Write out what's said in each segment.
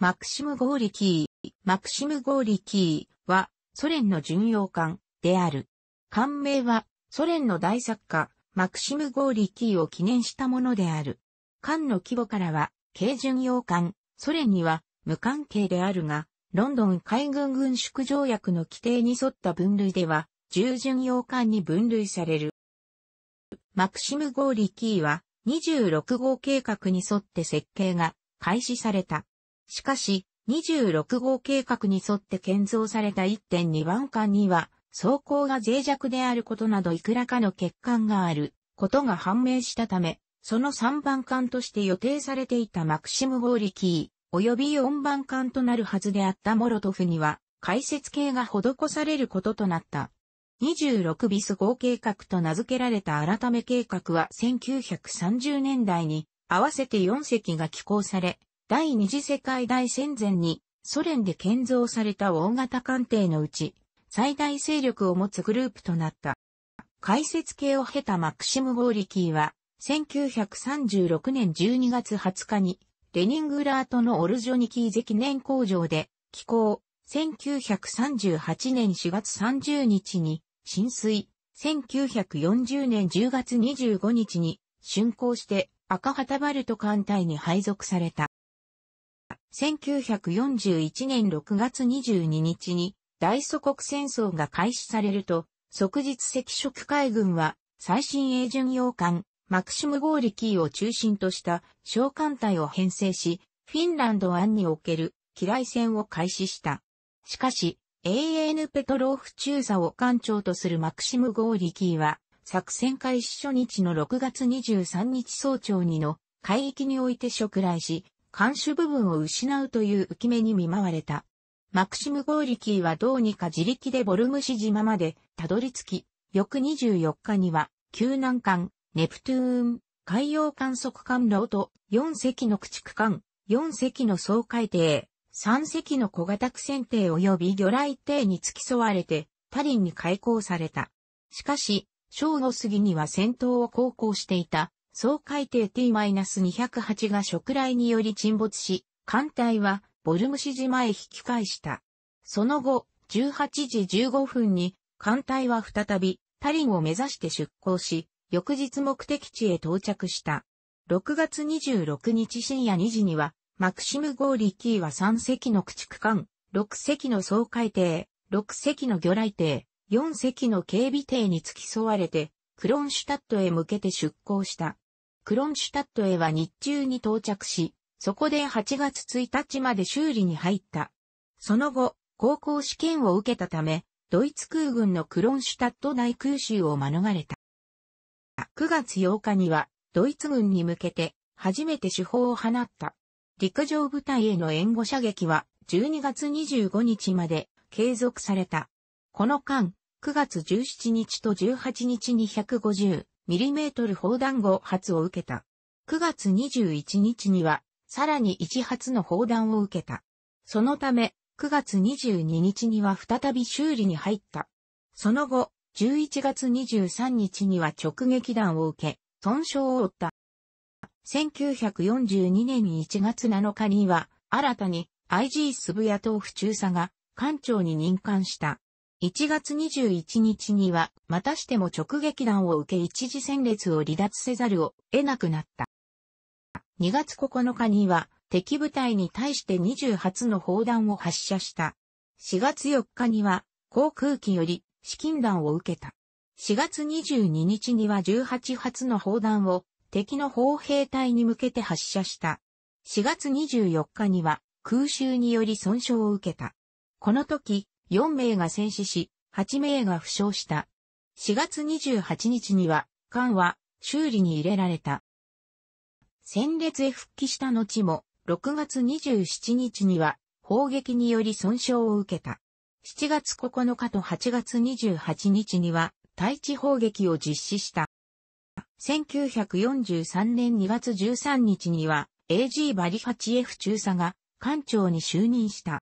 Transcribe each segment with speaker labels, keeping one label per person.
Speaker 1: マクシム・ゴーリキー、マクシム・ゴーリキーはソ連の巡洋艦である。艦名はソ連の大作家、マクシム・ゴーリキーを記念したものである。艦の規模からは、軽巡洋艦、ソ連には無関係であるが、ロンドン海軍軍縮条約の規定に沿った分類では、重巡洋艦に分類される。マクシム・ゴーリキーは26号計画に沿って設計が開始された。しかし、26号計画に沿って建造された1.2番艦には、走行が脆弱であることなどいくらかの欠陥があることが判明したため、その3番艦として予定されていたマクシム・ゴーリキー、及び4番艦となるはずであったモロトフには、解説系が施されることとなった。26ビス号計画と名付けられた改め計画は1930年代に合わせて4隻が寄港され、第二次世界大戦前にソ連で建造された大型艦艇のうち最大勢力を持つグループとなった。解説系を経たマクシム・ゴーリキーは1936年12月20日にレニングラートのオルジョニキー関年工場で寄港、1938年4月30日に浸水、1940年10月25日に竣工して赤旗バルト艦隊に配属された。1941年6月22日に大祖国戦争が開始されると、即日赤色海軍は最新鋭巡洋艦マクシム・ゴーリキーを中心とした小艦隊を編成し、フィンランド湾における機雷戦を開始した。しかし、AN ペトローフ中佐を艦長とするマクシム・ゴーリキーは、作戦開始初日の6月23日早朝にの海域において食来し、監守部分を失うという浮き目に見舞われた。マクシム・ゴーリキーはどうにか自力でボルムシ島までたどり着き、翌24日には、救難艦、ネプトゥーン、海洋観測艦ロート、4隻の駆逐艦、4隻の総海艇、3隻の小型船戦艇及び魚雷艇に付き添われて、タリンに開港された。しかし、正午過ぎには戦闘を航行していた総海底 T-208 が食雷により沈没し、艦隊はボルムシ島へ引き返した。その後、18時15分に艦隊は再びタリンを目指して出港し、翌日目的地へ到着した。6月26日深夜2時には、マクシム・ゴーリキーは3隻の駆逐艦、6隻の総海底、6隻の魚雷艇、4隻の警備艇に付き添われて、クロンシュタットへ向けて出港した。クロンシュタットへは日中に到着し、そこで8月1日まで修理に入った。その後、高校試験を受けたため、ドイツ空軍のクロンシュタット内空襲を免れた。9月8日には、ドイツ軍に向けて、初めて手法を放った。陸上部隊への援護射撃は、12月25日まで継続された。この間、9月17日と18日に150、mm 砲弾5発を受けた。9月21日には、さらに1発の砲弾を受けた。そのため、9月22日には再び修理に入った。その後、11月23日には直撃弾を受け、損傷を負った。1942年1月7日には、新たに IG 渋谷豆腐中佐が艦長に任官した。1月21日には、またしても直撃弾を受け一時戦列を離脱せざるを得なくなった。2月9日には、敵部隊に対して2 8の砲弾を発射した。4月4日には、航空機より、資金弾を受けた。4月22日には18発の砲弾を敵の砲兵隊に向けて発射した。4月24日には空襲により損傷を受けた。この時、4名が戦死し、8名が負傷した。4月28日には、艦は修理に入れられた。戦列へ復帰した後も、6月27日には、砲撃により損傷を受けた。7月9日と8月28日には、対地砲撃を実施した。1943年2月13日には、AG バリファチエフ中佐が、艦長に就任した。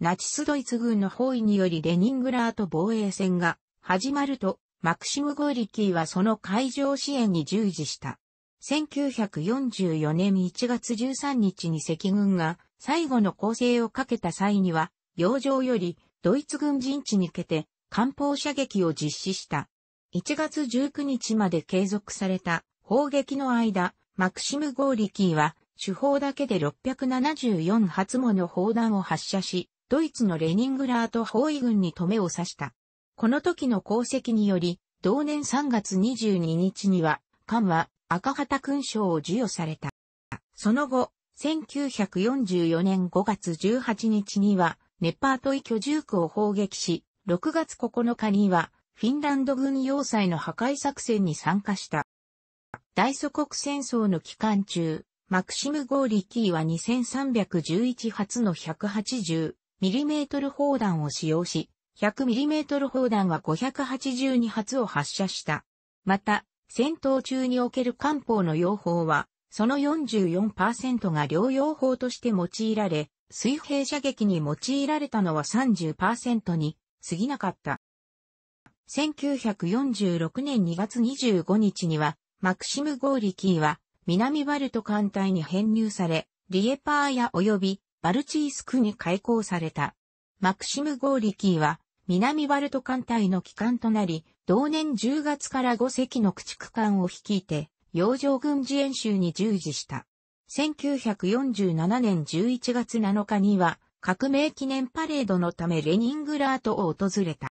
Speaker 1: ナチスドイツ軍の包囲によりレニングラート防衛戦が始まると、マクシム・ゴーリキーはその海上支援に従事した。1944年1月13日に赤軍が最後の攻勢をかけた際には、洋上よりドイツ軍陣地にけて艦砲射撃を実施した。1月19日まで継続された砲撃の間、マクシム・ゴーリキーは手法だけで674発もの砲弾を発射し、ドイツのレニングラート包囲軍に止めを刺した。この時の功績により、同年3月22日には、艦は赤旗勲章を授与された。その後、1944年5月18日には、ネパートイ居住区を砲撃し、6月9日には、フィンランド軍要塞の破壊作戦に参加した。大祖国戦争の期間中、マクシム・ゴーリキーは2311発の180、mm 砲弾を使用し、100mm 砲弾は582発を発射した。また、戦闘中における艦砲の用法は、その44%が両用法として用いられ、水平射撃に用いられたのは30%に過ぎなかった。1946年2月25日には、マクシム・ゴーリキーは、南バルト艦隊に編入され、リエパーヤ及びバルチースクに開港された。マクシム・ゴーリキーは、南バルト艦隊の機関となり、同年10月から5隻の駆逐艦を率いて、洋上軍事演習に従事した。1947年11月7日には、革命記念パレードのためレニングラートを訪れた。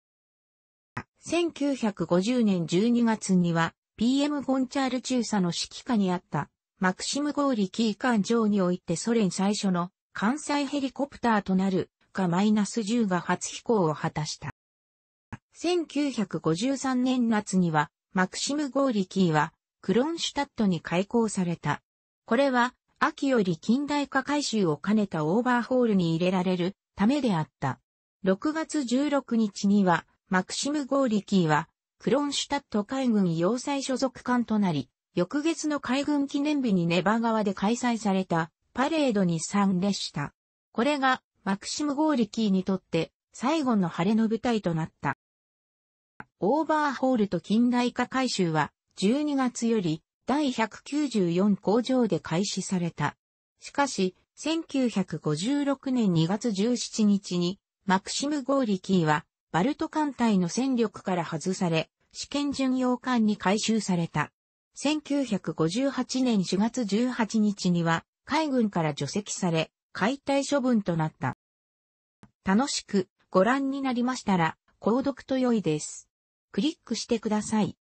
Speaker 1: 1950年12月には、PM ゴンチャール中佐の指揮下にあった、マクシム・ゴーリキー艦上においてソ連最初の関西ヘリコプターとなるか -10 が初飛行を果たした。1953年夏には、マクシム・ゴーリキーは、クロンシュタットに開港された。これは、秋より近代化改修を兼ねたオーバーホールに入れられるためであった。6月16日には、マクシム・ゴーリキーは、クロンシュタット海軍要塞所属艦となり、翌月の海軍記念日にネバ川で開催されたパレードに参列した。これがマクシム・ゴーリキーにとって最後の晴れの舞台となった。オーバーホールと近代化改修は12月より第194工場で開始された。しかし、1956年2月17日にマクシム・ゴーリキーはバルト艦隊の戦力から外され、試験巡洋艦に改修された。1958年4月18日には、海軍から除籍され、解体処分となった。楽しくご覧になりましたら、購読と良いです。クリックしてください。